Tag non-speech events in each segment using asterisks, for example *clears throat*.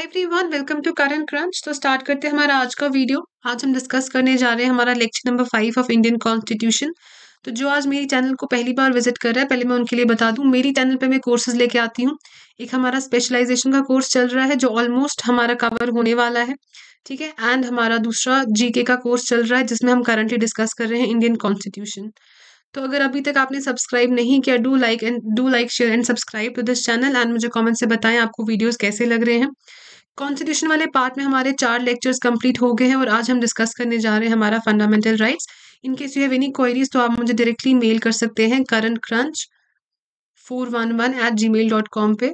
every everyone welcome to current crunch तो start करते हैं हमारा आज का वीडियो आज हम डिस्कस करने जा रहे हैं हमारा lecture number five of Indian constitution तो जो आज मेरी चैनल को पहली बार विजिट कर रहा है पहले मैं उनके लिए बता दूं मेरी चैनल पे मैं कोर्सेज लेके आती हूँ एक हमारा स्पेशलाइजेशन का कोर्स चल रहा है जो ऑलमोस्ट हमारा कवर होने वाला है ठीक है एंड हमारा दूसरा जीके का कोर्स चल रहा है जिसमें हम करंटली डिस्कस कर रहे हैं इंडियन कॉन्स्टिट्यूशन तो अगर अभी तक आपने सब्सक्राइब नहीं किया do like and do like share and subscribe to this channel and मुझे कमेंट से बताएं आपको वीडियोस कैसे लग रहे हैं कॉन्स्टिट्यूशन वाले पार्ट में हमारे चार लेक्चर्स कंप्लीट हो गए हैं और आज हम डिस्कस करने जा रहे हैं हमारा fundamental rights in case you have any queries तो आप मुझे डायरेक्टली मेल कर सकते हैं current crunch four one one eight gmail dot com पे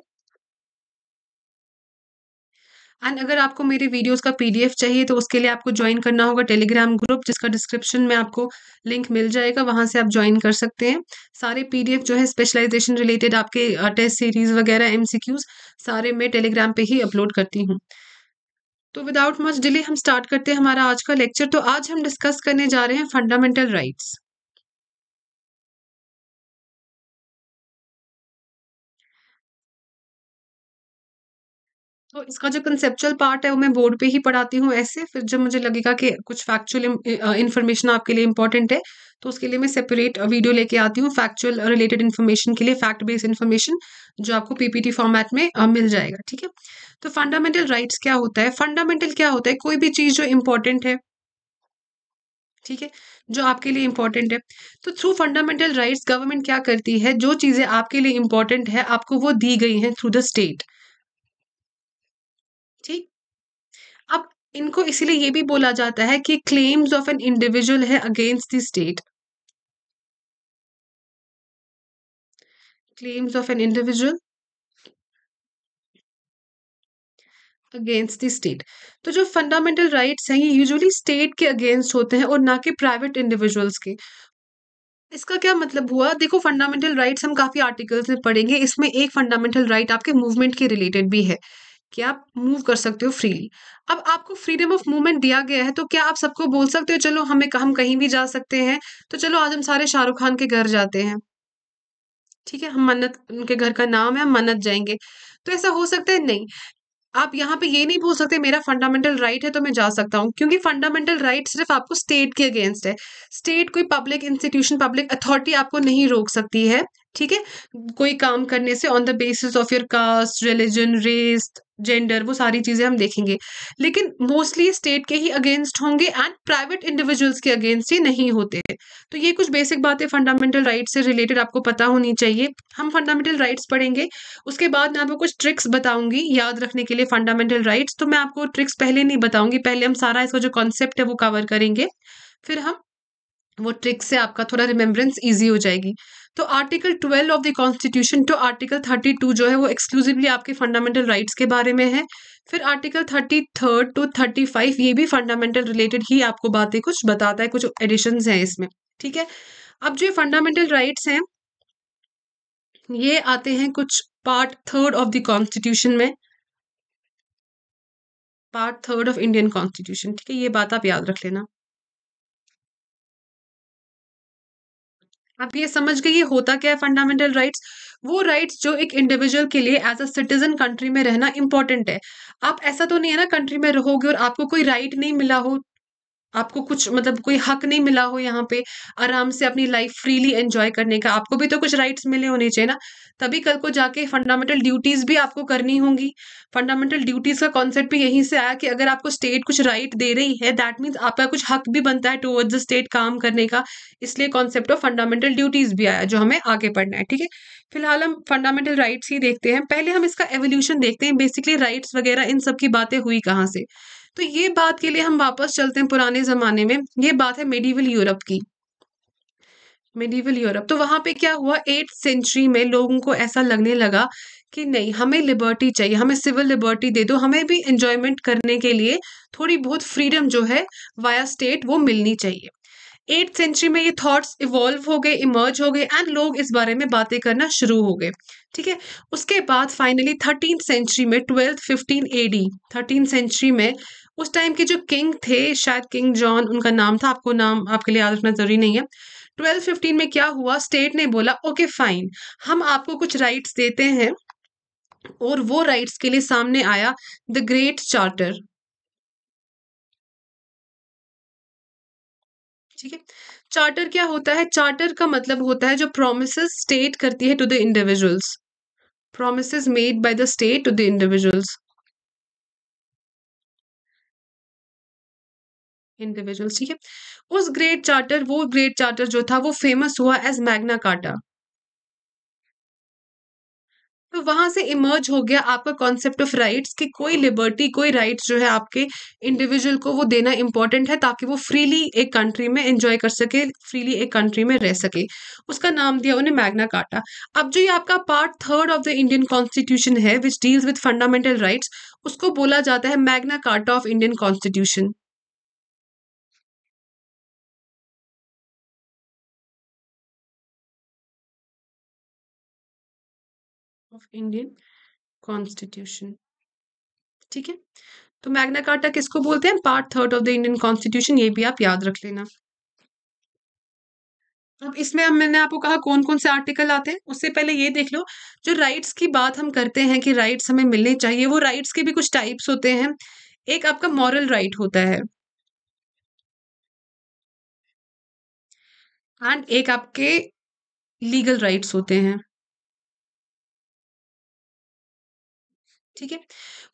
एंड अगर आपको मेरे वीडियोस का पीडीएफ चाहिए तो उसके लिए आपको ज्वाइन करना होगा टेलीग्राम ग्रुप जिसका डिस्क्रिप्शन में आपको लिंक मिल जाएगा वहाँ से आप ज्वाइन कर सकते हैं सारे पीडीएफ जो है स्पेशलाइजेशन रिलेटेड आपके टेस्ट सीरीज़ वगैरह एम सारे मैं टेलीग्राम पर ही अपलोड करती हूँ तो विदाउट मच डिले हम स्टार्ट करते हैं हमारा आज का लेक्चर तो आज हम डिस्कस करने जा रहे हैं फंडामेंटल राइट्स तो इसका जो कंसेप्चुअल पार्ट है वो मैं बोर्ड पे ही पढ़ाती हूँ ऐसे फिर जब मुझे लगेगा कि कुछ फैक्चुअल इन्फॉर्मेशन आपके लिए इंपॉर्टेंट है तो उसके लिए मैं सेपरेट वीडियो लेके आती हूँ फैक्चुअल रिलेटेड इन्फॉर्मेशन के लिए फैक्ट बेस्ड इन्फॉर्मेशन जो आपको पीपीटी फॉर्मेट में मिल जाएगा ठीक है तो फंडामेंटल राइट्स क्या होता है फंडामेंटल क्या होता है कोई भी चीज़ जो इंपॉर्टेंट है ठीक है जो आपके लिए इंपॉर्टेंट है तो थ्रू फंडामेंटल राइट्स गवर्नमेंट क्या करती है जो चीज़ें आपके लिए इंपॉर्टेंट है आपको वो दी गई हैं थ्रू द स्टेट इनको इसीलिए ये भी बोला जाता है कि क्लेम्स ऑफ एन इंडिविजुअल है against the state claims of an individual against the state तो जो फंडामेंटल राइट्स हैं ये यूजुअली स्टेट के अगेंस्ट होते हैं और ना कि प्राइवेट इंडिविजुअल्स के इसका क्या मतलब हुआ देखो फंडामेंटल राइट्स हम काफ़ी आर्टिकल्स में पढ़ेंगे इसमें एक फंडामेंटल राइट right आपके मूवमेंट के रिलेटेड भी है कि आप मूव कर सकते हो फ्रीली अब आपको फ्रीडम ऑफ मूवमेंट दिया गया है तो क्या आप सबको बोल सकते हो चलो हमें हम कहीं भी जा सकते हैं तो चलो आज हम सारे शाहरुख खान के घर जाते हैं ठीक है हम मन्नत उनके घर का नाम है हम मन्नत जाएंगे तो ऐसा हो सकता है नहीं आप यहाँ पे ये नहीं बोल सकते मेरा फंडामेंटल राइट right है तो मैं जा सकता हूँ क्योंकि फंडामेंटल राइट right सिर्फ आपको स्टेट के अगेंस्ट है स्टेट कोई पब्लिक इंस्टीट्यूशन पब्लिक अथॉरिटी आपको नहीं रोक सकती है ठीक है कोई काम करने से on the basis of your caste religion race gender वो सारी चीज़ें हम देखेंगे लेकिन मोस्टली स्टेट के ही अगेंस्ट होंगे एंड प्राइवेट इंडिविजुअल्स के अगेंस्ट ही नहीं होते तो ये कुछ बेसिक बातें फंडामेंटल राइट्स से रिलेटेड आपको पता होनी चाहिए हम फंडामेंटल राइट्स पढ़ेंगे उसके बाद मैं आपको कुछ ट्रिक्स बताऊंगी याद रखने के लिए फंडामेंटल राइट्स तो मैं आपको ट्रिक्स पहले नहीं बताऊंगी पहले हम सारा इसका जो कॉन्सेप्ट है वो कवर करेंगे फिर हम वो ट्रिक से आपका थोड़ा रिमेम्बरेंस ईजी हो जाएगी तो article twelve of the constitution to article thirty two जो है वो एक्सक्लूसिवली आपके फंडामेंटल राइट्स के बारे में है फिर article thirty third to thirty five ये भी फंडामेंटल रिलेटेड ही आपको बातें कुछ बताता है कुछ एडिशन हैं इसमें ठीक है अब जो फंडामेंटल राइट्स हैं ये आते हैं कुछ part third of the constitution में part third of Indian constitution ठीक है ये बात आप याद रख लेना आप ये समझ गए ये होता क्या है फंडामेंटल राइट्स वो राइट्स जो एक इंडिविजुअल के लिए एज अ सिटीजन कंट्री में रहना इंपॉर्टेंट है आप ऐसा तो नहीं है ना कंट्री में रहोगे और आपको कोई राइट नहीं मिला हो आपको कुछ मतलब कोई हक नहीं मिला हो यहाँ पे आराम से अपनी लाइफ फ्रीली एंजॉय करने का आपको भी तो कुछ राइट्स मिले होने चाहिए ना तभी कल को जाके फंडामेंटल ड्यूटीज भी आपको करनी होंगी फंडामेंटल ड्यूटीज का कॉन्सेप्ट भी यहीं से आया कि अगर आपको स्टेट कुछ राइट दे रही है दैट मीन्स आपका कुछ हक भी बनता है टूवर्ड्स द स्टेट काम करने का इसलिए कॉन्सेप्ट ऑफ फंडामेंटल ड्यूटीज भी आया जो हमें आगे पढ़ना है ठीक है फिलहाल हम फंडामेंटल राइट्स ही देखते हैं पहले हम इसका एवोल्यूशन देखते हैं बेसिकली राइट्स वगैरह इन सब की बातें हुई कहाँ से तो ये बात के लिए हम वापस चलते हैं पुराने ज़माने में ये बात है मेडिवल यूरोप की मेडिवल यूरोप तो वहां पे क्या हुआ एट सेंचुरी में लोगों को ऐसा लगने लगा कि नहीं हमें लिबर्टी चाहिए हमें सिविल लिबर्टी दे दो हमें भी इंजॉयमेंट करने के लिए थोड़ी बहुत फ्रीडम जो है वाया स्टेट वो मिलनी चाहिए एट सेंचुरी में ये थॉट्स इवॉल्व हो गए इमर्ज हो गए एंड लोग इस बारे में बातें करना शुरू हो गए ठीक है उसके बाद फाइनली थर्टीन सेंचुरी में twelfth fifteen AD thirteen century में उस टाइम के जो किंग थे शायद किंग जॉन उनका नाम था आपको नाम आपके लिए याद रखना जरूरी नहीं है ट्वेल्व फिफ्टीन में क्या हुआ स्टेट ने बोला ओके okay, फाइन हम आपको कुछ राइट्स देते हैं और वो राइट्स के लिए सामने आया द ग्रेट चार्टर ठीक है चार्टर क्या होता है चार्टर का मतलब होता है जो प्रोमिस स्टेट करती है to the individuals promise made by the state to the individuals individuals ठीक है उस ग्रेट चार्टर वो ग्रेट चार्टर जो था वो फेमस हुआ एज मैग्ना कार्टा तो वहां से इमर्ज हो गया आपका कॉन्सेप्ट ऑफ राइट्स कि कोई लिबर्टी कोई राइट्स जो है आपके इंडिविजुअल को वो देना इंपॉर्टेंट है ताकि वो फ्रीली एक कंट्री में एंजॉय कर सके फ्रीली एक कंट्री में रह सके उसका नाम दिया उन्हें मैग्ना कार्टा अब जो ये आपका part third of the Indian constitution है which deals with fundamental rights उसको बोला जाता है Magna carta of Indian constitution of Indian constitution ठीक है तो मैग्ना कार्टा किसको बोलते हैं part third of the Indian constitution ये भी आप याद रख लेना अब इसमें हम मैंने आपको कहा कौन कौन से आर्टिकल आते हैं उससे पहले ये देख लो जो राइट्स की बात हम करते हैं कि राइट्स हमें मिलने चाहिए वो राइट्स के भी कुछ टाइप्स होते हैं एक आपका मॉरल राइट right होता है एंड एक आपके लीगल राइट्स होते हैं ठीक है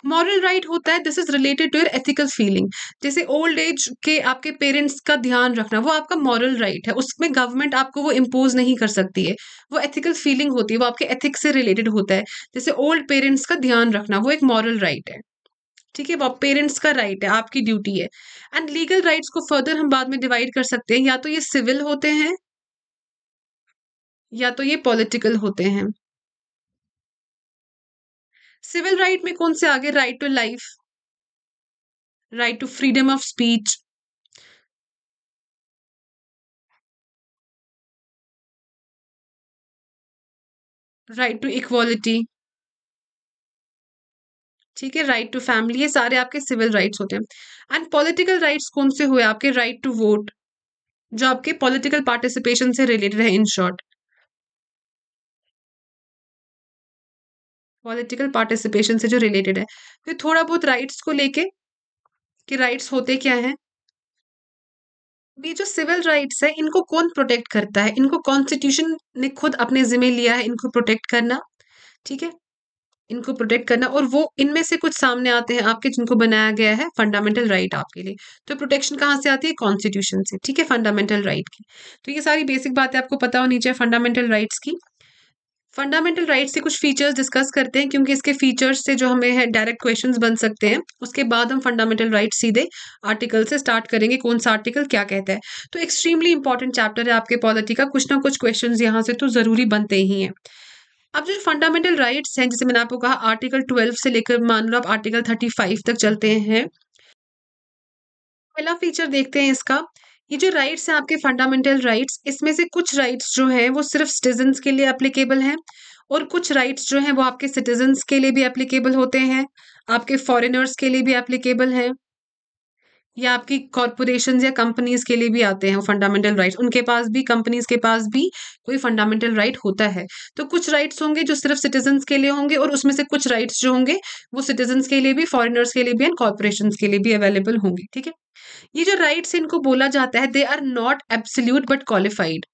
मॉरल राइट होता है this is related to your ethical feeling जैसे ओल्ड एज के आपके पेरेंट्स का ध्यान रखना वो आपका मॉरल राइट right है उसमें गवर्नमेंट आपको वो इम्पोज नहीं कर सकती है वो एथिकल फीलिंग होती है वो आपके एथिक्स से रिलेटेड होता है जैसे ओल्ड पेरेंट्स का ध्यान रखना वो एक मॉरल राइट right है ठीक है वो पेरेंट्स का राइट right है आपकी ड्यूटी है एंड लीगल राइट्स को फर्दर हम बाद में डिवाइड कर सकते हैं या तो ये सिविल होते हैं या तो ये पॉलिटिकल होते हैं सिविल राइट में कौन से आगे right to life right to freedom of speech right to equality ठीक है राइट टू फैमिली ये सारे आपके सिविल राइट्स होते हैं एंड पॉलिटिकल राइट्स कौन से हुए आपके राइट टू वोट जो आपके पॉलिटिकल पार्टिसिपेशन से रिलेटेड है इन शॉर्ट पॉलिटिकल पार्टिसिपेशन से जो रिलेटेड है फिर थोड़ा बहुत राइट्स को लेके कि राइट्स होते क्या हैं ये जो सिविल राइट्स है इनको कौन प्रोटेक्ट करता है इनको कॉन्स्टिट्यूशन ने खुद अपने जिम्मे लिया है इनको प्रोटेक्ट करना ठीक है इनको प्रोटेक्ट करना और वो इनमें से कुछ सामने आते हैं आपके जिनको बनाया गया है फंडामेंटल राइट आपके लिए तो प्रोटेक्शन कहाँ से आती है कॉन्स्टिट्यूशन से ठीक है फंडामेंटल राइट की तो ये सारी बेसिक बातें आपको पता होनी चाहिए फंडामेंटल राइट्स की फंडामेंटल राइट से कुछ फीचर्स डिस्कस करते हैं क्योंकि इसके फीचर्स से जो हमें डायरेक्ट क्वेश्चन बन सकते हैं उसके बाद हम फंडामेंटल राइट सीधे आर्टिकल से स्टार्ट करेंगे कौन सा आर्टिकल क्या कहता है तो एक्सट्रीमली इंपॉर्टेंट चैप्टर है आपके पॉलिटी का कुछ ना कुछ क्वेश्चन यहाँ से तो ज़रूरी बनते ही हैं अब जो फंडामेंटल राइट्स हैं जैसे मैंने आपको कहा आर्टिकल ट्वेल्व से लेकर मान लो आप आर्टिकल थर्टी फाइव तक चलते हैं पहला फीचर देखते हैं इसका ये जो राइट्स हैं आपके फंडामेंटल राइट्स इसमें से कुछ राइट्स जो हैं वो सिर्फ सिटीजन के लिए एप्लीकेबल हैं और कुछ राइट्स जो हैं वो आपके सिटीजन्स के लिए भी एप्लीकेबल होते हैं आपके फॉरेनर्स के लिए भी एप्लीकेबल हैं या आपकी कॉरपोरेशन या कंपनीज के लिए भी आते हैं फंडामेंटल राइट्स उनके पास भी कंपनीज के पास भी कोई फंडामेंटल राइट right होता है तो कुछ राइट्स होंगे जो सिर्फ सिटीजन के लिए होंगे और उसमें से कुछ राइट्स जो होंगे वो सिटीजन्स के लिए भी फॉरेनर्स के लिए भी एंड कॉरपोरेशन के लिए भी अवेलेबल होंगे ठीक है ये जो राइट्स इनको बोला जाता है they are not absolute but qualified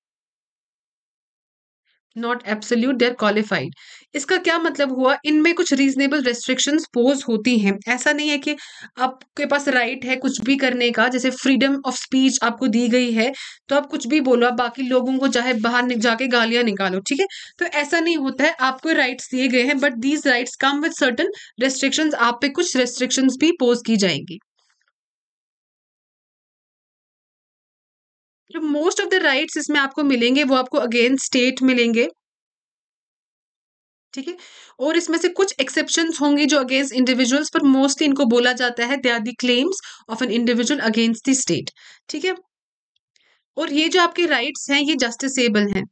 not absolute are qualified इसका क्या मतलब हुआ इनमें कुछ रीजनेबल रेस्ट्रिक्शन पोज होती हैं ऐसा नहीं है कि आपके पास राइट right है कुछ भी करने का जैसे फ्रीडम ऑफ स्पीच आपको दी गई है तो आप कुछ भी बोलो आप बाकी लोगों को चाहे बाहर जाके गालियां निकालो ठीक है तो ऐसा नहीं होता है आपको राइट्स दिए गए हैं but these rights come with certain restriction आप पे कुछ रेस्ट्रिक्शन भी पोज की जाएंगी जो मोस्ट ऑफ द राइट्स इसमें आपको मिलेंगे वो आपको अगेन स्टेट मिलेंगे ठीक है और इसमें से कुछ एक्सेप्शन होंगी जो अगेंस्ट इंडिविजुअल्स पर मोस्टली इनको बोला जाता है they are the claims of an individual against the state ठीक है और ये जो आपके राइट्स हैं ये जस्टिसेबल हैं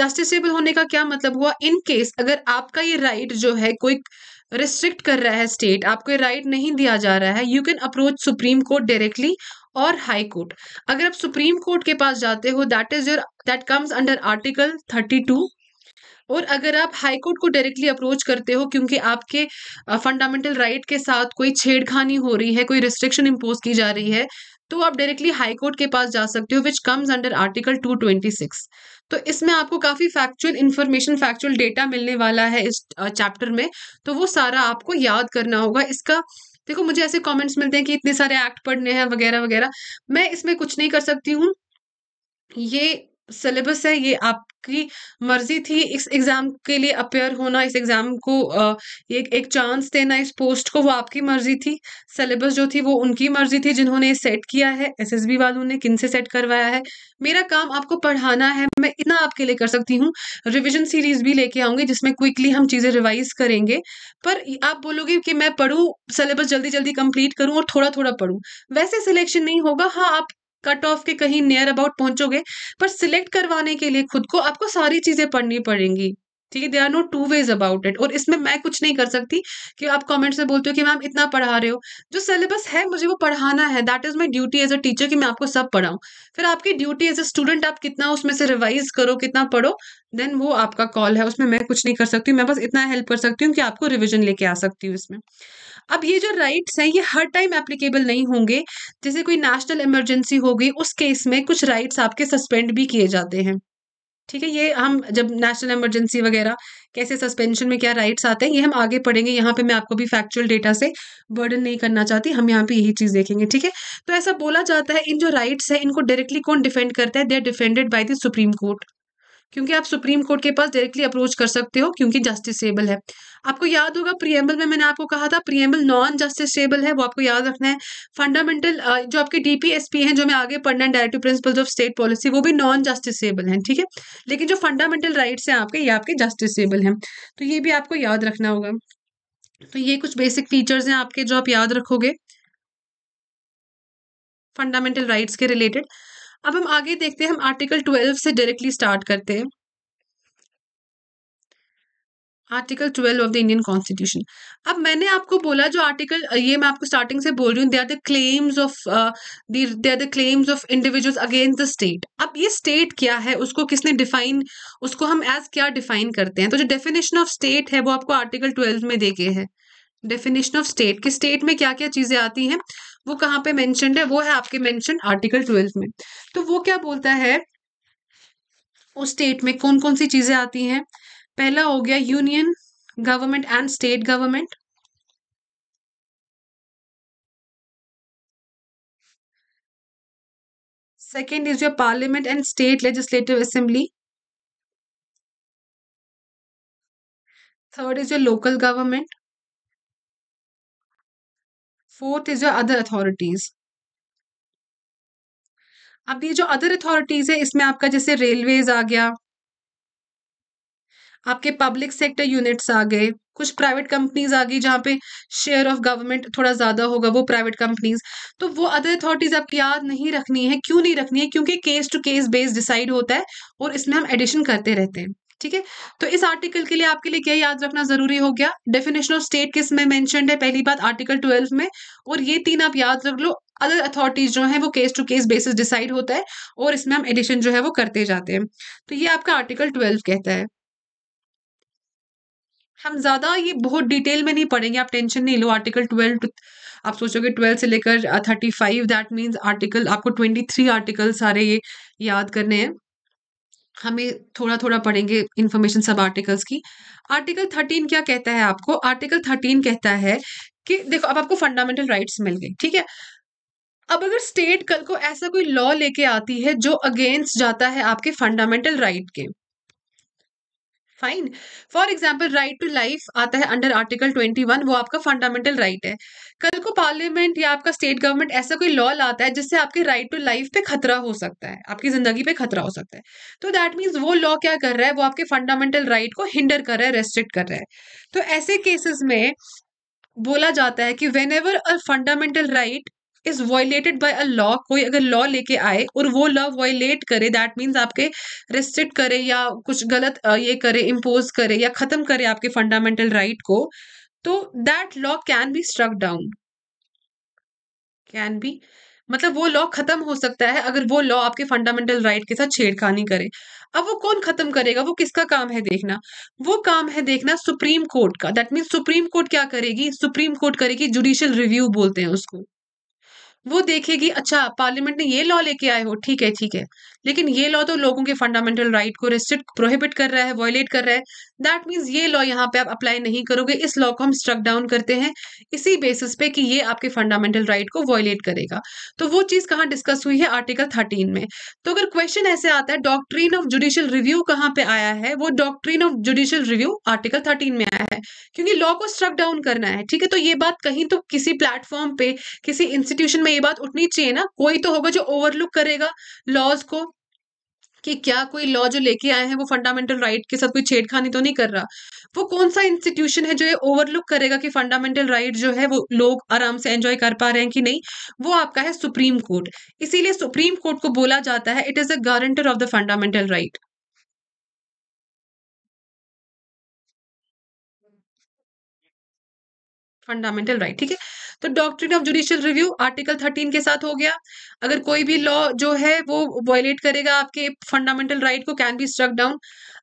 जस्टिसेबल होने का क्या मतलब हुआ इन केस अगर आपका ये राइट right जो है कोई रिस्ट्रिक्ट कर रहा है स्टेट आपको ये राइट right नहीं दिया जा रहा है you can approach supreme court directly और हाई कोर्ट अगर आप सुप्रीम कोर्ट के पास जाते हो that is your that comes under article thirty two और अगर आप हाई कोर्ट को डायरेक्टली अप्रोच करते हो क्योंकि आपके फंडामेंटल राइट right के साथ कोई छेड़खानी हो रही है कोई रिस्ट्रिक्शन इम्पोज की जा रही है तो आप डायरेक्टली हाई कोर्ट के पास जा सकते हो विच कम्स अंडर आर्टिकल 226 तो इसमें आपको काफ़ी फैक्चुअल इन्फॉर्मेशन फैक्चुअल डेटा मिलने वाला है इस चैप्टर में तो वो सारा आपको याद करना होगा इसका देखो मुझे ऐसे कमेंट्स मिलते हैं कि इतने सारे एक्ट पढ़ने हैं वगैरह वगैरह मैं इसमें कुछ नहीं कर सकती हूँ ये सिलेबस है ये आपकी मर्जी थी इस एग्ज़ाम के लिए अपेयर होना इस एग्ज़ाम को एक एक चांस देना इस पोस्ट को वो आपकी मर्जी थी सिलेबस जो थी वो उनकी मर्जी थी जिन्होंने सेट किया है एसएसबी वालों ने किन से सेट करवाया है मेरा काम आपको पढ़ाना है मैं इतना आपके लिए कर सकती हूँ रिविजन सीरीज़ भी लेके आऊँगी जिसमें क्विकली हम चीज़ें रिवाइज करेंगे पर आप बोलोगे कि मैं पढ़ूँ सिलेबस जल्दी जल्दी कंप्लीट करूँ और थोड़ा थोड़ा पढ़ूँ वैसे सिलेक्शन नहीं होगा हाँ आप कट ऑफ के कहीं नियर अबाउट पहुंचोगे पर सिलेक्ट करवाने के लिए खुद को आपको सारी चीजें पढ़नी पड़ेंगी ठीक है they are no two ways about it और इसमें मैं कुछ नहीं कर सकती कि आप कमेंट्स में बोलते हो कि मैम इतना पढ़ा रहे हो जो सिलेबस है मुझे वो पढ़ाना है that is my duty as a teacher कि मैं आपको सब पढ़ाऊँ फिर आपकी ड्यूटी एज अ स्टूडेंट आप कितना उसमें से रिवाइज करो कितना पढ़ो देन वो आपका कॉल है उसमें मैं कुछ नहीं कर सकती मैं बस इतना हेल्प कर सकती हूँ कि आपको रिविजन लेके आ सकती हूँ इसमें अब ये जो राइट्स हैं ये हर टाइम एप्लीकेबल नहीं होंगे जैसे कोई नेशनल इमरजेंसी होगी उस केस में कुछ राइट्स आपके सस्पेंड भी किए जाते हैं ठीक है ये हम जब नेशनल इमरजेंसी वगैरह कैसे सस्पेंशन में क्या राइट्स आते हैं ये हम आगे पढ़ेंगे यहाँ पे मैं आपको भी फैक्चुअल डेटा से बर्डन नहीं करना चाहती हम यहाँ पे यही चीज़ देखेंगे ठीक है तो ऐसा बोला जाता है इन जो राइट्स है इनको डायरेक्टली कौन डिफेंड करता है they are defended by the supreme court क्योंकि आप सुप्रीम कोर्ट के पास डायरेक्टली अप्रोच कर सकते हो क्योंकि जस्टिसेबल है आपको याद होगा प्रियम्बल में मैंने आपको कहा था प्रियम्बल नॉन जस्टिसबल है वो आपको याद रखना है फंडामेंटल जो आपके डीपीएसपी हैं जो मैं आगे पढ़ना है directive principles of state policy वो भी नॉन जस्टिसेबल हैं ठीक है लेकिन जो फंडामेंटल राइट्स हैं आपके ये आपके जस्टिसेबल हैं तो ये भी आपको याद रखना होगा तो ये कुछ बेसिक फीचर्स हैं आपके जो आप याद रखोगे फंडामेंटल राइट्स के रिलेटेड अब हम आगे देखते हैं हम आर्टिकल ट्वेल्व से डायरेक्टली स्टार्ट करते हैं article twelve of the Indian constitution अब मैंने आपको बोला जो आर्टिकल ये मैं आपको स्टार्टिंग से बोल रही हूँ they are the claims of they are the claims of individuals against the state अब ये स्टेट क्या है उसको किसने डिफाइन उसको हम एज क्या डिफाइन करते हैं तो जो डेफिनेशन ऑफ स्टेट है वो आपको आर्टिकल ट्वेल्व में दे गए है डेफिनेशन ऑफ स्टेट कि स्टेट में क्या क्या चीजें आती हैं वो कहाँ पे मैंशनड है वो है आपके मैंशन आर्टिकल ट्वेल्व में तो वो क्या बोलता है उस स्टेट में कौन कौन सी चीजें आती हैं पहला हो गया union government and state government second is your parliament and state legislative assembly third is your local government fourth is your other authorities अब ये जो अदर अथॉरिटीज है इसमें आपका जैसे रेलवेज आ गया आपके पब्लिक सेक्टर यूनिट्स आ गए कुछ प्राइवेट कंपनीज आ गई जहाँ पे शेयर ऑफ गवर्नमेंट थोड़ा ज़्यादा होगा वो प्राइवेट कंपनीज तो वो अदर अथॉरिटीज़ आपकी याद नहीं रखनी है क्यों नहीं रखनी है क्योंकि case to case base decide होता है और इसमें हम एडिशन करते रहते हैं ठीक है तो इस आर्टिकल के लिए आपके लिए क्या याद रखना जरूरी हो गया डेफिनेशन ऑफ स्टेट किस में मैंशन है पहली बात आर्टिकल ट्वेल्व में और ये तीन आप याद रख लो अदर अथॉरिटीज जो है वो case to case basis decide होता है और इसमें हम एडिशन जो है वो करते जाते हैं तो ये आपका आर्टिकल ट्वेल्व कहता है हम ज़्यादा ये बहुत डिटेल में नहीं पढ़ेंगे आप टेंशन नहीं लो आर्टिकल ट्वेल्व आप सोचोगे ट्वेल्व से लेकर thirty five that means article आपको ट्वेंटी थ्री आर्टिकल सारे ये याद करने हैं हमें थोड़ा थोड़ा पढ़ेंगे इन्फॉर्मेशन सब आर्टिकल्स की आर्टिकल थर्टीन क्या कहता है आपको आर्टिकल थर्टीन कहता है कि देखो अब आपको फंडामेंटल राइट्स मिल गए ठीक है अब अगर स्टेट कल को ऐसा कोई लॉ लेके आती है जो अगेंस्ट जाता है आपके फंडामेंटल राइट right के fine for example right to life आता है अंडर आर्टिकल ट्वेंटी वन वो आपका फंडामेंटल राइट है कल को पार्लियामेंट या आपका स्टेट गवर्नमेंट ऐसा कोई लॉ लाता है जिससे आपके राइट टू लाइफ पे खतरा हो सकता है आपकी जिंदगी पे खतरा हो सकता है तो दैट मीन्स वो लॉ क्या कर रहा है वो आपके फंडामेंटल राइट को हिंडर कर रहा है रेस्ट्रिक्ट कर रहा है तो ऐसे केसेस में बोला जाता है कि whenever a fundamental right is violated by a law कोई अगर लॉ लेके आए और वो लॉ वॉयलेट करे दैट मीन्स आपके रिस्ट्रिक्ट करे या कुछ गलत ये करे इम्पोज करे या खत्म करे आपके फंडामेंटल राइट को तो that law can be struck down can be मतलब वो लॉ खत्म हो सकता है अगर वो लॉ आपके फंडामेंटल राइट के साथ छेड़खानी करे अब वो कौन खत्म करेगा वो किसका काम है देखना वो काम है देखना सुप्रीम कोर्ट का दैट मीन्स सुप्रीम कोर्ट क्या करेगी सुप्रीम कोर्ट करेगी जुडिशियल रिव्यू बोलते हैं उसको वो देखेगी अच्छा पार्लियामेंट ने ये लॉ लेके आए हो ठीक है ठीक है लेकिन ये लॉ तो लोगों के फंडामेंटल राइट को रेस्ट्रिक्ट प्रोहिबिट कर रहा है वॉयलेट कर रहा है दैट मीन्स ये लॉ यहाँ पे आप अप्लाई नहीं करोगे इस लॉ को हम स्ट्रक डाउन करते हैं इसी बेसिस पे कि ये आपके फंडामेंटल राइट को वॉयलेट करेगा तो वो चीज़ कहाँ डिस्कस हुई है आर्टिकल थर्टीन में तो अगर क्वेश्चन ऐसे आता है डॉक्ट्रीन ऑफ जुडिशियल रिव्यू कहाँ पे आया है वो doctrine of judicial review article thirteen में आया है क्योंकि लॉ को स्ट्रक डाउन करना है ठीक है तो ये बात कहीं तो किसी प्लेटफॉर्म पे किसी इंस्टीट्यूशन में ये बात उठनी चाहिए ना कोई तो होगा जो ओवरलुक करेगा लॉज को कि क्या कोई लॉ जो लेके आए हैं वो फंडामेंटल राइट के साथ कोई छेड़खानी तो नहीं कर रहा वो कौन सा इंस्टीट्यूशन है जो ये ओवरलुक करेगा कि फंडामेंटल राइट जो है वो लोग आराम से एंजॉय कर पा रहे हैं कि नहीं वो आपका है सुप्रीम कोर्ट इसीलिए सुप्रीम कोर्ट को बोला जाता है it is a guarantor of the fundamental right fundamental right ठीक है तो doctrine of judicial review article thirteen के साथ हो गया अगर कोई भी लॉ जो है वो वायलेट करेगा आपके फंडामेंटल राइट को कैन बी स्ट्रक डाउन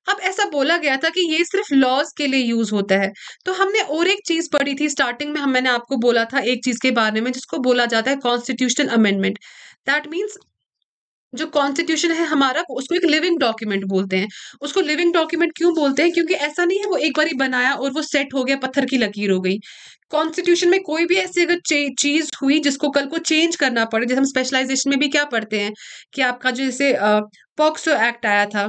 अब ऐसा बोला गया था कि ये सिर्फ लॉज के लिए यूज होता है तो हमने और एक चीज पढ़ी थी स्टार्टिंग में हम मैंने आपको बोला था एक चीज के बारे में जिसको बोला जाता है कॉन्स्टिट्यूशनल अमेंडमेंट दैट मीन्स जो कॉन्स्टिट्यूशन है हमारा उसको एक लिविंग डॉक्यूमेंट बोलते हैं उसको लिविंग डॉक्यूमेंट क्यों बोलते हैं क्योंकि ऐसा नहीं है वो एक बार बनाया और वो सेट हो गया पत्थर की लकीर हो गई कॉन्स्टिट्यूशन में कोई भी ऐसी अगर चीज हुई जिसको कल को चेंज करना पड़े जैसे हम स्पेशलाइजेशन में भी क्या पढ़ते हैं कि आपका जो जैसे पॉक्सो एक्ट आया था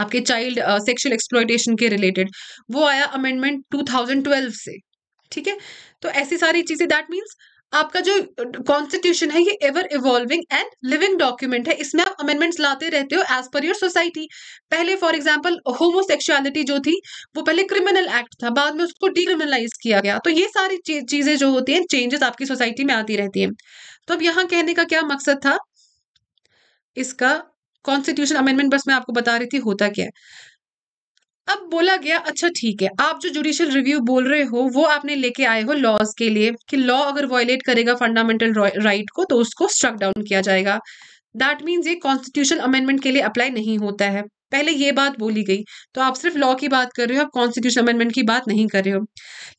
आपके चाइल्ड सेक्सुअल एक्सप्लोइटेशन के रिलेटेड वो आया अमेंडमेंट 2012 से ठीक है तो ऐसी सारी चीजें दैट मीन्स आपका जो कॉन्स्टिट्यूशन है ये ever evolving and living document है इसमें आप अमेंडमेंट्स लाते रहते हो एज पर योर सोसाइटी पहले फॉर एग्जाम्पल होमोसेक्सुअलिटी जो थी वो पहले क्रिमिनल एक्ट था बाद में उसको डिक्रिमिनलाइज किया गया तो ये सारी चीजें जो होती हैं चेंजेस आपकी सोसाइटी में आती रहती हैं तो अब यहाँ कहने का क्या मकसद था इसका कॉन्स्टिट्यूशन अमेंडमेंट बस मैं आपको बता रही थी होता क्या है अब बोला गया अच्छा ठीक है आप जो जुडिशियल रिव्यू बोल रहे हो वो आपने लेके आए हो लॉज के लिए कि लॉ अगर वॉयलेट करेगा फंडामेंटल राइट को तो उसको स्ट्रक डाउन किया जाएगा दैट मीन्स ये कॉन्स्टिट्यूशन अमेंडमेंट के लिए अप्लाई नहीं होता है पहले ये बात बोली गई तो आप सिर्फ लॉ की बात कर रहे हो आप कॉन्स्टिट्यूशन अमेंडमेंट की बात नहीं कर रहे हो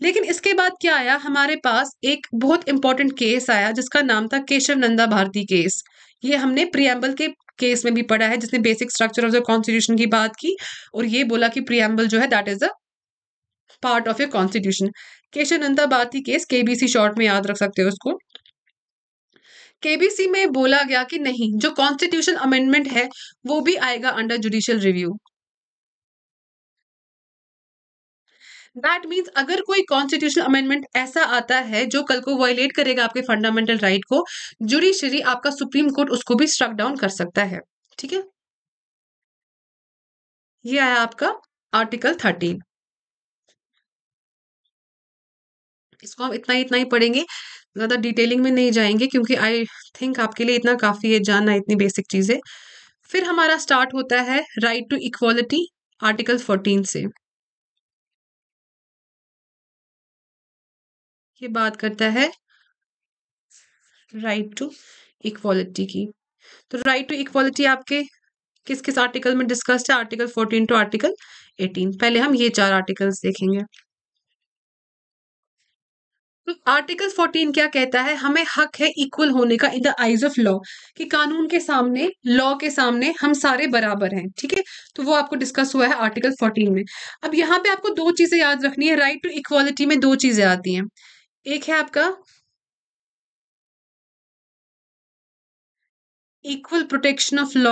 लेकिन इसके बाद क्या आया हमारे पास एक बहुत इंपॉर्टेंट केस आया जिसका नाम था केशव नंदा भारती केस ये हमने प्रियम्बल के केस में भी पढ़ा है जिसने basic structure of the constitution की बात की और ये बोला कि प्रियम्बल जो है that is a part of a constitution Kesavananda Bharati case KBC short में याद रख सकते हो उसको केबीसी में बोला गया कि नहीं जो कॉन्स्टिट्यूशन अमेंडमेंट है वो भी आएगा under judicial review that means अगर कोई कॉन्स्टिट्यूशनल अमेंडमेंट ऐसा आता है जो कल को वायलेट करेगा आपके फंडामेंटल राइट को जुडिशरी आपका सुप्रीम कोर्ट उसको भी स्ट्रक डाउन कर सकता है ठीक है ये आया आपका आर्टिकल थर्टीन इसको हम इतना ही इतना ही पढ़ेंगे ज़्यादा डिटेलिंग में नहीं जाएंगे क्योंकि आई थिंक आपके लिए इतना काफ़ी है जानना इतनी बेसिक चीज़ें फिर हमारा स्टार्ट होता है right to equality article fourteen से ये बात करता है राइट टू इक्वालिटी की तो राइट टू इक्वालिटी आपके किस किस आर्टिकल में डिस्कस्ड है article fourteen to article eighteen पहले हम ये चार आर्टिकल्स देखेंगे तो आर्टिकल फोर्टीन क्या कहता है हमें हक है इक्वल होने का in the eyes of law कि कानून के सामने लॉ के सामने हम सारे बराबर हैं ठीक है तो वो आपको डिस्कस हुआ है आर्टिकल फोर्टीन में अब यहाँ पे आपको दो चीजें याद रखनी है राइट टू इक्वालिटी में दो चीजें आती हैं एक है आपका इक्वल प्रोटेक्शन ऑफ लॉ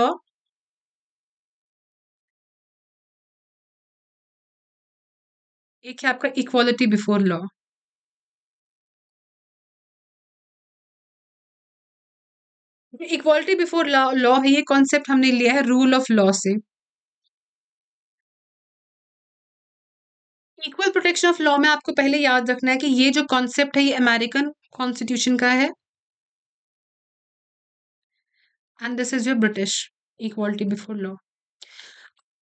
एक है आपका equality before law equality before law है ये कॉन्सेप्ट हमने लिया है रूल ऑफ लॉ से इक्वल प्रोटेक्शन ऑफ लॉ में आपको पहले याद रखना है कि ये जो कॉन्सेप्ट है ये अमेरिकन कॉन्स्टिट्यूशन का है and this is your British equality before law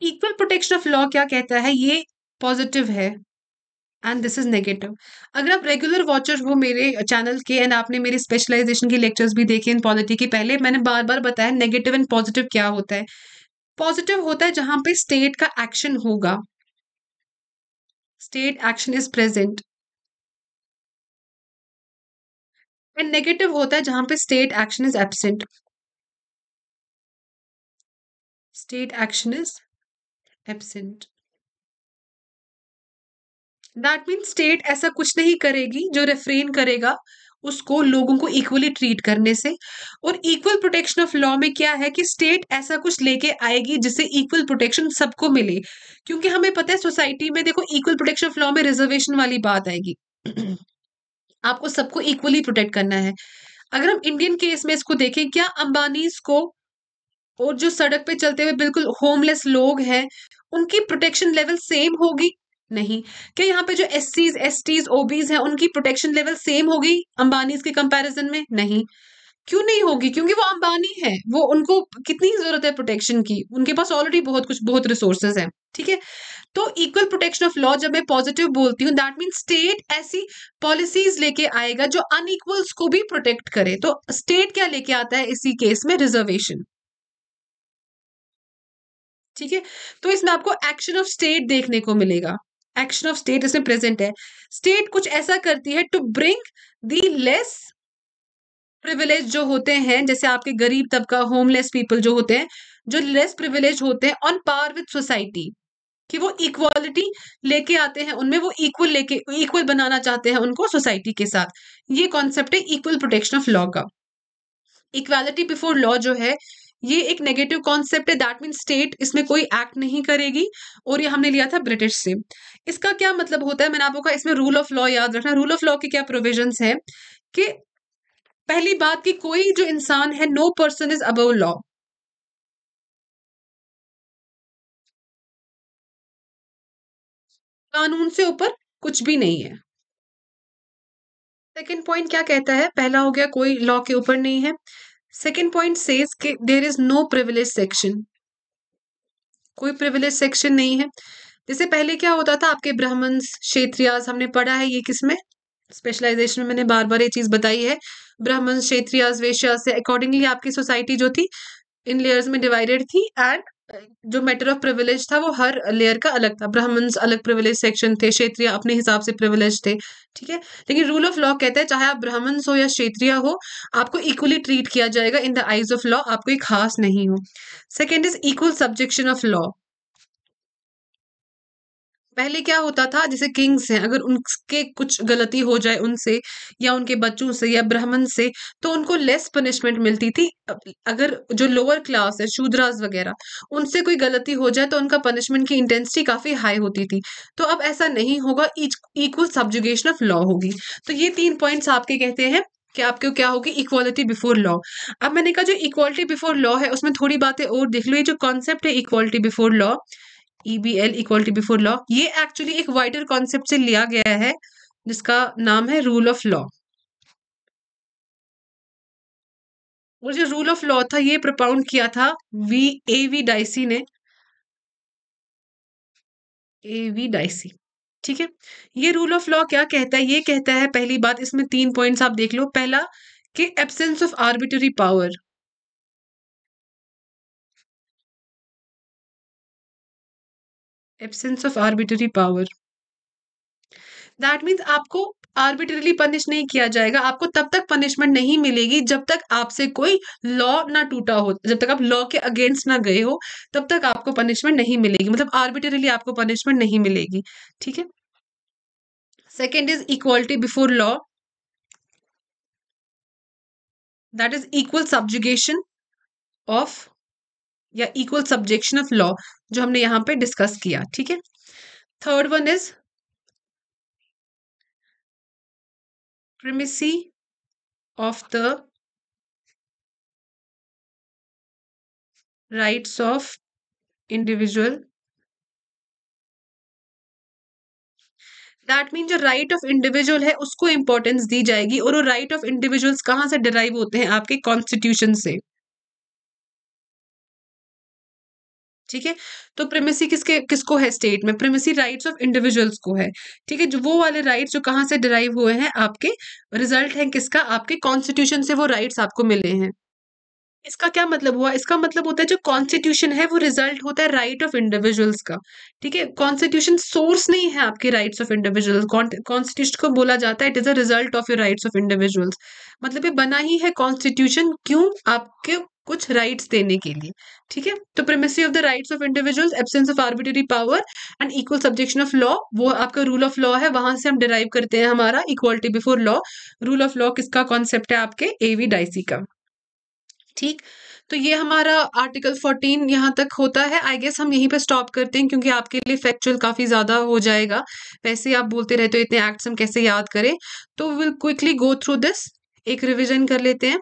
equal protection of law क्या कहता है ये पॉजिटिव है एंड दिस इज नेगेटिव अगर आप रेगुलर वॉचर हो मेरे चैनल के एंड आपने मेरे स्पेशलाइजेशन के लेक्चर्स भी देखे इन पॉलिटी के पहले मैंने बार बार बताया नेगेटिव एंड पॉजिटिव क्या होता है पॉजिटिव होता है जहां पे स्टेट का एक्शन होगा state action is present and negative होता है जहां पे state action is absent state action is absent that mean state ऐसा कुछ नहीं करेगी जो रेफ्रेन करेगा उसको लोगों को इक्वली ट्रीट करने से और इक्वल प्रोटेक्शन ऑफ लॉ में क्या है कि स्टेट ऐसा कुछ लेके आएगी जिससे इक्वल प्रोटेक्शन सबको मिले क्योंकि हमें पता है सोसाइटी में देखो इक्वल प्रोटेक्शन ऑफ लॉ में रिजर्वेशन वाली बात आएगी *clears throat* आपको सबको इक्वली प्रोटेक्ट करना है अगर हम इंडियन केस में इसको देखें क्या अंबानीज को और जो सड़क पे चलते हुए बिल्कुल होमलेस लोग हैं उनकी प्रोटेक्शन लेवल सेम होगी नहीं क्या यहाँ पे जो S Cs S Ts OBCs है उनकी प्रोटेक्शन लेवल सेम होगी अंबानीज के कंपैरिजन में नहीं क्यों नहीं होगी क्योंकि वो अंबानी है वो उनको कितनी जरूरत है प्रोटेक्शन की उनके पास ऑलरेडी बहुत कुछ बहुत रिसोर्सेज है ठीक है तो इक्वल प्रोटेक्शन ऑफ लॉ जब मैं पॉजिटिव बोलती हूँ दैट मीन स्टेट ऐसी पॉलिसीज लेके आएगा जो अनइक्वल्स को भी प्रोटेक्ट करे तो स्टेट क्या लेके आता है इसी केस में रिजर्वेशन ठीक है तो इसमें आपको एक्शन ऑफ स्टेट देखने को मिलेगा एक्शन ऑफ स्टेट इसमें प्रेजेंट है स्टेट कुछ ऐसा करती है to bring the less privilege जो होते हैं जैसे आपके गरीब तबका होमलेस पीपल जो होते हैं जो लेस प्रिविलेज होते हैं ऑन पार विद सोसाइटी कि वो इक्वालिटी लेके आते हैं उनमें वो इक्वल लेके इक्वल बनाना चाहते हैं उनको सोसाइटी के साथ ये कॉन्सेप्ट है इक्वल प्रोटेक्शन ऑफ लॉ का इक्वालिटी बिफोर लॉ जो है ये एक नेगेटिव कॉन्सेप्ट है दैट मीन स्टेट इसमें कोई एक्ट नहीं करेगी और ये हमने लिया था ब्रिटिश से इसका क्या मतलब होता है मैंने आपको कहा इसमें रूल ऑफ लॉ याद रखना रूल ऑफ लॉ के क्या प्रोविजन है कि पहली बात की कोई जो इंसान है no person is above law कानून से ऊपर कुछ भी नहीं है सेकेंड पॉइंट क्या कहता है पहला हो गया कोई लॉ के ऊपर नहीं है सेकेंड पॉइंट सेज के there is no privilege section कोई प्रिविलेज सेक्शन नहीं है जैसे पहले क्या होता था आपके ब्राह्मण क्षेत्रियाज हमने पढ़ा है ये किसमें स्पेशलाइजेशन में मैंने बार बार ये चीज बताई है ब्राह्मण क्षेत्रियाज वेश्याज से अकॉर्डिंगली आपकी सोसाइटी जो थी इन लेयर्स में डिवाइडेड थी एंड जो मैटर ऑफ प्रिविलेज था वो हर लेयर का अलग था ब्राह्मण्स अलग प्रिविलेज सेक्शन थे क्षेत्रीय अपने हिसाब से प्रिविलेज थे ठीक है लेकिन रूल ऑफ लॉ कहता है चाहे आप ब्राह्मण्स हो या क्षेत्रीय हो आपको इक्वली ट्रीट किया जाएगा in the eyes of law आपको एक खास नहीं हो second is equal subjection of law पहले क्या होता था जैसे किंग्स हैं अगर उनके कुछ गलती हो जाए उनसे या उनके बच्चों से या ब्राह्मण से तो उनको लेस पनिशमेंट मिलती थी अगर जो लोअर क्लास है शूद्रास वगैरह उनसे कोई गलती हो जाए तो उनका पनिशमेंट की इंटेंसिटी काफ़ी हाई होती थी तो अब ऐसा नहीं होगा इक्वल सब्जुगेशन ऑफ लॉ होगी तो ये तीन पॉइंट्स आपके कहते हैं कि आपको क्या होगी इक्वालिटी बिफोर लॉ अब मैंने कहा जो इक्वालिटी बिफोर लॉ है उसमें थोड़ी बातें और देख लो ये जो कॉन्सेप्ट है equality before law EBL equality before law ये एक्चुअली एक वाइडर कॉन्सेप्ट से लिया गया है जिसका नाम है रूल ऑफ लॉ और जो रूल ऑफ लॉ था ये प्रपाउंड किया था वी ए वी डाइसी ने ए वी डाइसी ठीक है ये रूल ऑफ लॉ क्या कहता है ये कहता है पहली बात इसमें तीन पॉइंट्स आप देख लो पहला कि absence of arbitrary power absence of arbitrary power that means आपको आर्बिटरीली पनिश नहीं किया जाएगा आपको तब तक पनिशमेंट नहीं मिलेगी जब तक आपसे कोई लॉ ना टूटा हो जब तक आप लॉ के अगेंस्ट ना गए हो तब तक आपको पनिशमेंट नहीं मिलेगी मतलब आर्बिटरीली आपको पनिशमेंट नहीं मिलेगी ठीक है second is equality before law that is equal subjugation of या इक्वल सब्जेक्शन ऑफ लॉ जो हमने यहां पे डिस्कस किया ठीक है third one is primacy of the rights of individual that mean जो राइट ऑफ इंडिविजुअल है उसको इंपॉर्टेंस दी जाएगी और वो राइट ऑफ इंडिविजुअल्स कहाँ से डिराइव होते हैं आपके कॉन्स्टिट्यूशन से ठीक है तो प्रेमेसी किसके किसको है स्टेट में प्रेमेसी राइट्स ऑफ इंडिविजुअल्स को है ठीक है जो वो वाले राइट्स जो कहाँ से डिराइव हुए हैं आपके रिजल्ट हैं किसका आपके कॉन्स्टिट्यूशन से वो राइट्स आपको मिले हैं इसका क्या मतलब हुआ इसका मतलब होता है जो कॉन्स्टिट्यूशन है वो रिजल्ट होता है राइट ऑफ इंडिविजुअल्स का ठीक है कॉन्स्टिट्यूशन सोर्स नहीं है आपके राइट्स ऑफ इंडिविजुअल्स कॉन्स्टिट्यूशन को बोला जाता है it is a result of your rights of individuals मतलब ये बना ही है कॉन्स्टिट्यूशन क्यों आपके कुछ राइट्स देने के लिए ठीक है तो primacy of the rights of individuals absence of arbitrary power and equal subjection of law वो आपका रूल ऑफ लॉ है वहां से हम डिराइव करते हैं हमारा equality before law rule of law किसका कॉन्सेप्ट है आपके एवी डाइसी का ठीक तो ये हमारा आर्टिकल 14 यहाँ तक होता है आई गेस हम यहीं पे स्टॉप करते हैं क्योंकि आपके लिए फैक्चुअल काफ़ी ज़्यादा हो जाएगा वैसे आप बोलते रहते हो इतने एक्ट्स हम कैसे याद करें तो will quickly go through this एक रिविजन कर लेते हैं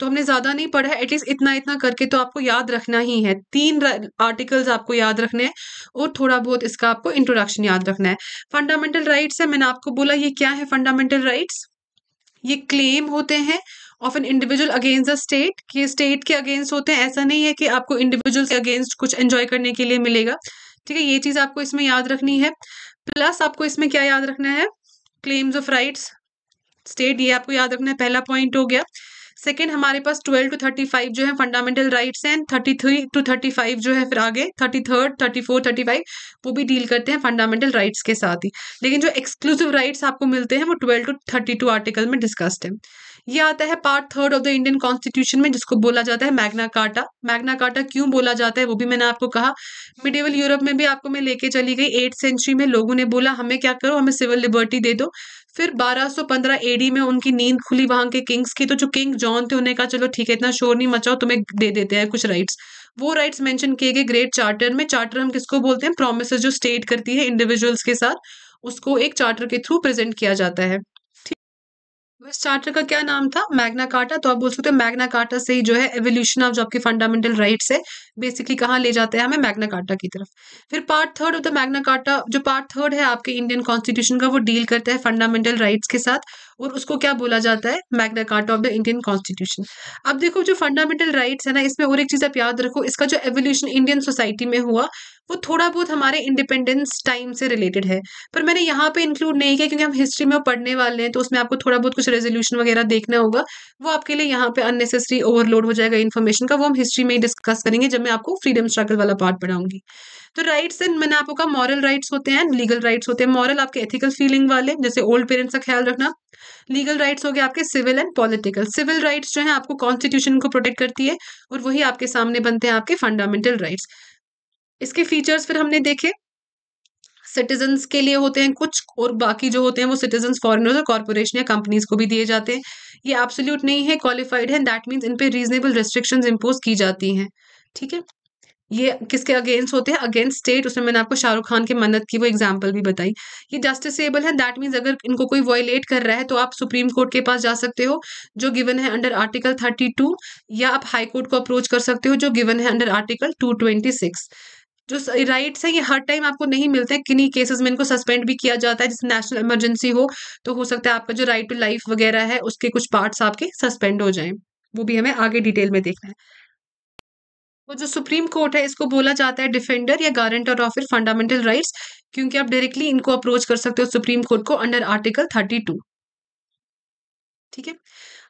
तो हमने ज़्यादा नहीं पढ़ा है एटलीस्ट इतना इतना करके तो आपको याद रखना ही है तीन आर्टिकल्स आपको याद रखने हैं और थोड़ा बहुत इसका आपको इंट्रोडक्शन याद रखना है फंडामेंटल राइट्स है मैंने आपको बोला ये क्या है फंडामेंटल राइट्स ये क्लेम होते हैं of an individual against the state कि स्टेट के अगेंस्ट होते हैं ऐसा नहीं है कि आपको इंडिविजुअल के अगेंस्ट कुछ एंजॉय करने के लिए मिलेगा ठीक है ये चीज़ आपको इसमें याद रखनी है प्लस आपको इसमें क्या याद रखना है क्लेम्स ऑफ राइट्स स्टेट ये आपको याद रखना है पहला पॉइंट हो गया सेकेंड हमारे पास ट्वेल्व टू थर्टी फाइव जो है fundamental right and thirty three to thirty five जो है फिर आगे thirty third thirty four thirty five वो भी डील करते हैं फंडामेंटल राइट के साथ ही लेकिन जो एक्सक्लूसिव राइट्स आपको मिलते हैं वो twelve to thirty two article में डिस्कस्ड है ये आता है part third of the Indian constitution में जिसको बोला जाता है मैग्ना कार्टा मैग्ना कार्टा क्यों बोला जाता है वो भी मैंने आपको कहा मिडिवल यूरोप में भी आपको मैं लेके चली गई एट सेंचुरी में लोगों ने बोला हमें क्या करो हमें सिविल लिबर्टी दे दो फिर 1215 एडी में उनकी नींद खुली वहां के किंग्स की तो जो किंग जॉन थे उन्हें कहा चलो ठीक है इतना शोर नहीं मचाओ तुम्हें दे देते हैं कुछ राइट्स वो राइट्स मेंशन किए गए ग्रेट चार्टर में चार्टर हम किसको बोलते हैं प्रोमिस जो स्टेट करती है इंडिविजुअल्स के साथ उसको एक चार्टर के थ्रू प्रेजेंट किया जाता है यूएस चार्टर का क्या नाम था मैग्ना कार्टा तो आप बोल सकते हो मैग्ना कार्टा से ही जो है एवोल्यूशन ऑफ जो आपके फंडामेंटल राइट्स है बेसिकली कहाँ ले जाते हैं हमें मैग्ना कार्टा की तरफ फिर part third of the magna carta जो पार्ट थर्ड है आपके इंडियन कॉन्स्टिट्यूशन का वो डील करता है फंडामेंटल राइट्स के साथ और उसको क्या बोला जाता है Magna carta of the Indian constitution अब देखो जो फंडामेंटल राइट्स है ना इसमें और एक चीज़ आप याद रखो इसका जो एवोल्यूशन इंडियन सोसाइटी में हुआ वो थोड़ा बहुत हमारे इंडिपेंडेंस टाइम से रिलेटेड है पर मैंने यहाँ पे इंक्लूड नहीं किया क्योंकि हम हिस्ट्री में पढ़ने वाले हैं तो उसमें आपको थोड़ा बहुत कुछ रेजोल्यूशन वगैरह देखना होगा वो आपके लिए यहाँ पे अननेसेसरी ओवरलोड हो जाएगा इन्फॉर्मेशन का वो हम हिस्ट्री में ही डिस्कस करेंगे जब मैं आपको फ्रीडम स्ट्रगल वाला पार्ट पढ़ाऊंगी तो राइट्स एंड मैंने आपको कहा मॉरल राइट्स होते हैं लीगल राइट्स होते हैं मॉरल आपके एथिकल फीलिंग वाले जैसे ओल्ड पेरेंट्स का ख्याल रखना लीगल राइट्स हो गए आपके civil and political civil rights जो है आपको कॉन्स्टिट्यूशन को प्रोटेक्ट करती है और वही आपके सामने बनते हैं आपके फंडामेंटल राइट्स इसके फीचर्स फिर हमने देखे सिटीजन्स के लिए होते हैं कुछ और बाकी जो होते हैं वो सिटीजन्स फॉरनर्स और कॉरपोरेशन या कंपनीज को भी दिए जाते हैं ये एब्सोल्यूट नहीं है क्वालिफाइड है दैट मीन्स इन पे रीजनेबल रेस्ट्रिक्शन इम्पोज की जाती हैं ठीक है ये किसके अगेंस्ट होते हैं अगेंस्ट स्टेट उसमें मैंने आपको शाहरुख खान की मन्नत की वो एग्जाम्पल भी बताई ये जस्टिसेबल है दैट मीन्स अगर इनको कोई वॉयलेट कर रहा है तो आप सुप्रीम कोर्ट के पास जा सकते हो जो गिवन है अंडर आर्टिकल थर्टी टू या आप हाई कोर्ट को अप्रोच कर सकते हो जो गिवन है under article two twenty six जो राइट्स हैं ये हर टाइम आपको नहीं मिलते हैं किन्हीं केसेस में इनको सस्पेंड भी किया जाता है जैसे नेशनल इमरजेंसी हो तो हो सकता है आपका जो राइट टू लाइफ वगैरह है उसके कुछ पार्ट्स आपके सस्पेंड हो जाएं वो भी हमें आगे डिटेल में देखना है वो जो सुप्रीम कोर्ट है इसको बोला जाता है डिफेंडर या गारंटर ऑफ फिर फंडामेंटल राइट्स क्योंकि आप डायरेक्टली इनको अप्रोच कर सकते हो सुप्रीम कोर्ट को अंडर आर्टिकल थर्टी टू ठीक है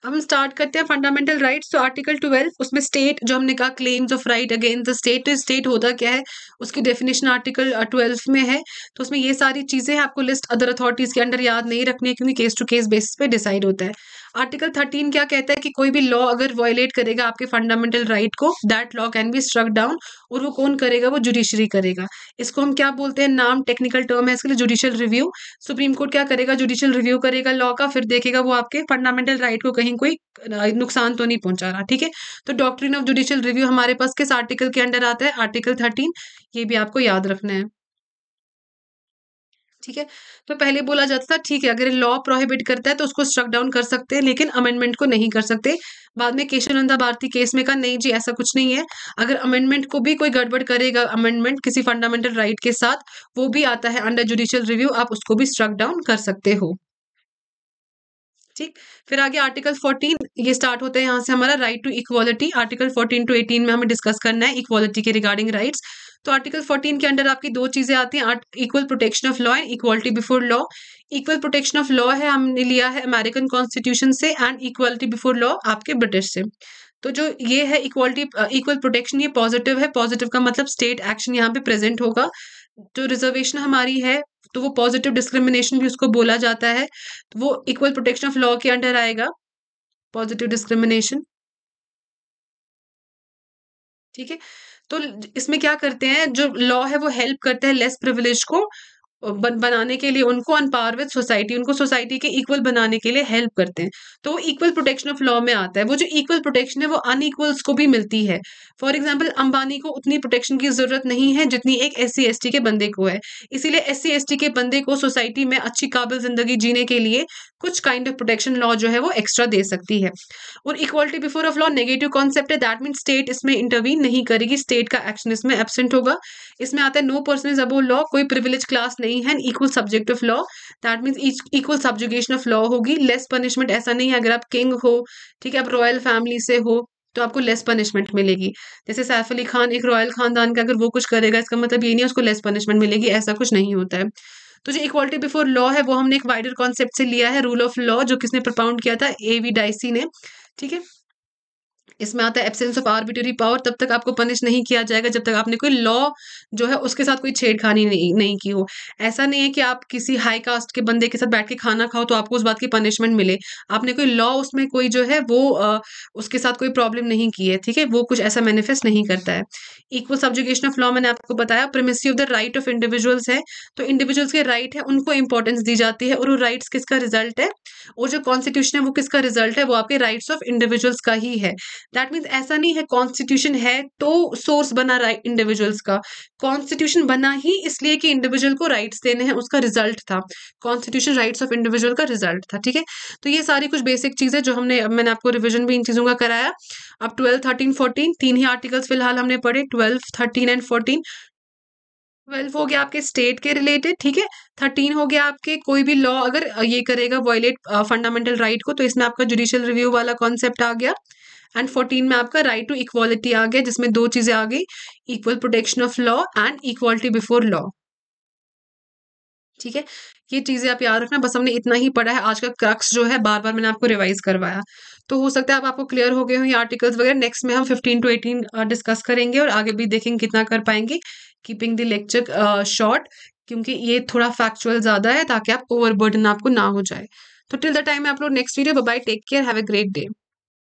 अब हम स्टार्ट करते हैं फंडामेंटल राइट्स तो आर्टिकल ट्वेल्व उसमें स्टेट जो हमने कहा claims of right against the state तो स्टेट होता क्या है उसकी डेफिनेशन आर्टिकल ट्वेल्व में है तो उसमें ये सारी चीज़ें आपको लिस्ट अदर अथॉरिटीज़ के अंडर याद नहीं रखनी है क्योंकि केस टू केस बेसिस पे डिसाइड होता है आर्टिकल थर्टीन क्या कहता है कि कोई भी लॉ अगर वायलेट करेगा आपके फंडामेंटल राइट को that law can be struck down और वो कौन करेगा वो जुडिशरी करेगा इसको हम क्या बोलते हैं नाम टेक्निकल टर्म है इसके लिए जुडिशियल रिव्यू सुप्रीम कोर्ट क्या करेगा जुडिशियल रिव्यू करेगा लॉ का फिर देखेगा वो आपके फंडामेंटल राइट को कहीं कोई नुकसान तो नहीं पहुंचा रहा ठीक है तो डॉक्ट्रिन ऑफ जुडिशियल रिव्यू हमारे पास किस आर्टिकल के अंडर आता है आर्टिकल थर्टीन ये भी आपको याद रखना है ठीक है तो पहले बोला जाता था ठीक है अगर लॉ प्रोहिबिट करता है तो उसको स्ट्रक डाउन कर सकते हैं लेकिन अमेंडमेंट को नहीं कर सकते बाद में केशव नंदा भारती केस में कहा नहीं जी ऐसा कुछ नहीं है अगर अमेंडमेंट को भी कोई गड़बड़ करेगा अमेंडमेंट किसी फंडामेंटल राइट के साथ वो भी आता है अंडर जुडिशियल रिव्यू आप उसको भी स्ट्रक डाउन कर सकते हो ठीक फिर आगे आर्टिकल 14 ये स्टार्ट होता है यहाँ से हमारा right to equality article 14 to 18 में हमें डिस्कस करना है इक्वालिटी के रिगार्डिंग राइट्स तो आर्टिकल 14 के अंडर आपकी दो चीज़ें आती हैं equal protection of law and equality before law equal protection of law है हमने लिया है अमेरिकन कॉन्स्टिट्यूशन से एंड इक्वालिटी बिफोर लॉ आपके ब्रिटिश से तो जो ये है इक्वालिटी इक्वल प्रोटेक्शन ये पॉजिटिव है पॉजिटिव का मतलब स्टेट एक्शन यहाँ पे प्रेजेंट होगा जो रिजर्वेशन हमारी है तो वो पॉजिटिव डिस्क्रिमिनेशन भी उसको बोला जाता है तो वो इक्वल प्रोटेक्शन ऑफ लॉ के अंडर आएगा पॉजिटिव डिस्क्रिमिनेशन ठीक है तो इसमें क्या करते हैं जो लॉ है वो हेल्प करते हैं लेस प्रिविलेज को बन, बनाने के लिए उनको अनपावर विद सोसाइटी उनको सोसाइटी के इक्वल बनाने के लिए हेल्प करते हैं तो वो इक्वल प्रोटेक्शन ऑफ लॉ में आता है वो जो इक्वल प्रोटेक्शन है वो अनइक्वल्स को भी मिलती है फॉर एग्जाम्पल अंबानी को उतनी प्रोटेक्शन की जरूरत नहीं है जितनी एक एस सी के बंदे को है इसीलिए एस सी के बंदे को सोसाइटी में अच्छी काबिल जिंदगी जीने के लिए कुछ काइंड ऑफ प्रोटेक्शन लॉ जो है वो एक्स्ट्रा दे सकती है और equality before of law negative concept है दैट मीन स्टेट इसमें इंटरवीन नहीं करेगी स्टेट का एक्शन इसमें एबसेंट होगा इसमें आता है no person is above law कोई प्रिविलेज क्लास नहीं नहीं है equal subject of law that means equal subjugation of law होगी लेस पनिशमेंट ऐसा नहीं है अगर आप किंग हो ठीक है आप रॉयल फैमिली से हो तो आपको लेस पनिशमेंट मिलेगी जैसे सैफ अली खान एक रॉयल खानदान का अगर वो कुछ करेगा इसका मतलब ये नहीं उसको लेस पनिशमेंट मिलेगी ऐसा कुछ नहीं होता है तो जो इक्वालिटी बिफोर लॉ है वो हमने एक वाइडर कॉन्सेप्ट से लिया है रूल ऑफ लॉ जो किसने प्रपाउंड किया था ए वी डाइसी ने ठीक है इसमें आता है एब्सेंस ऑफ आर्बिटरी पावर तब तक आपको पनिश नहीं किया जाएगा जब तक आपने कोई लॉ जो है उसके साथ कोई छेड़खानी नहीं नहीं की हो ऐसा नहीं है कि आप किसी हाई कास्ट के बंदे के साथ बैठ के खाना खाओ तो आपको उस बात की पनिशमेंट मिले आपने कोई लॉ उसमें कोई जो है वो आ, उसके साथ कोई प्रॉब्लम नहीं की है ठीक है वो कुछ ऐसा मैनिफेस्ट नहीं करता है इक्वल सब्जुकेशन ऑफ लॉ मैंने आपको बताया primacy of the right of individuals है तो इंडिविजुअल्स के राइट है उनको इंपॉर्टेंस दी जाती है और वो राइट्स किसका रिजल्ट है और जो कॉन्स्टिट्यूशन है वो किसका रिजल्ट है वो आपके राइट्स ऑफ इंडिविजुअल्स का ही है दैट मीन्स ऐसा नहीं है कॉन्स्टिट्यूशन है तो सोर्स बना रहा इंडिविजुअल्स का कॉन्स्टिट्यूशन बना ही इसलिए कि इंडिविजुअल को राइट्स देने हैं उसका रिजल्ट था कॉन्स्टिट्यूशन राइट्स ऑफ इंडिविजुअल का रिजल्ट था ठीक है तो ये सारी कुछ बेसिक चीज़ है जो हमने मैंने आपको रिविजन भी इन चीज़ों का कराया अब ट्वेल्व थर्टीन फोर्टीन तीन ही आर्टिकल्स फिलहाल हमने पढ़े twelve thirteen and fourteen twelve हो गया आपके स्टेट के रिलेटेड ठीक है थर्टीन हो गया आपके कोई भी लॉ अगर ये करेगा वॉयलेट फंडामेंटल राइट को तो इसमें आपका जुडिशियल रिव्यू वाला कॉन्सेप्ट आ गया एंड फोर्टीन में आपका राइट टू इक्वालिटी आ गया जिसमें दो चीजें आ गई equal protection of law and equality before law ठीक है ये चीजें आप याद रखना बस हमने इतना ही पढ़ा है आज का क्रक्स जो है बार बार मैंने आपको रिवाइज करवाया तो हो सकता है आप आपको क्लियर हो गए हो ये आर्टिकल्स वगैरह नेक्स्ट में हम फिफ्टीन टू एटीन डिस्कस करेंगे और आगे भी देखेंगे कितना कर पाएंगे कीपिंग द लेक्चर शॉर्ट क्योंकि ये थोड़ा फैक्चुअल ज्यादा है ताकि आप ओवरबर्डन आपको ना हो जाए तो टिल द टाइम आप लोग next video bye take care have a great day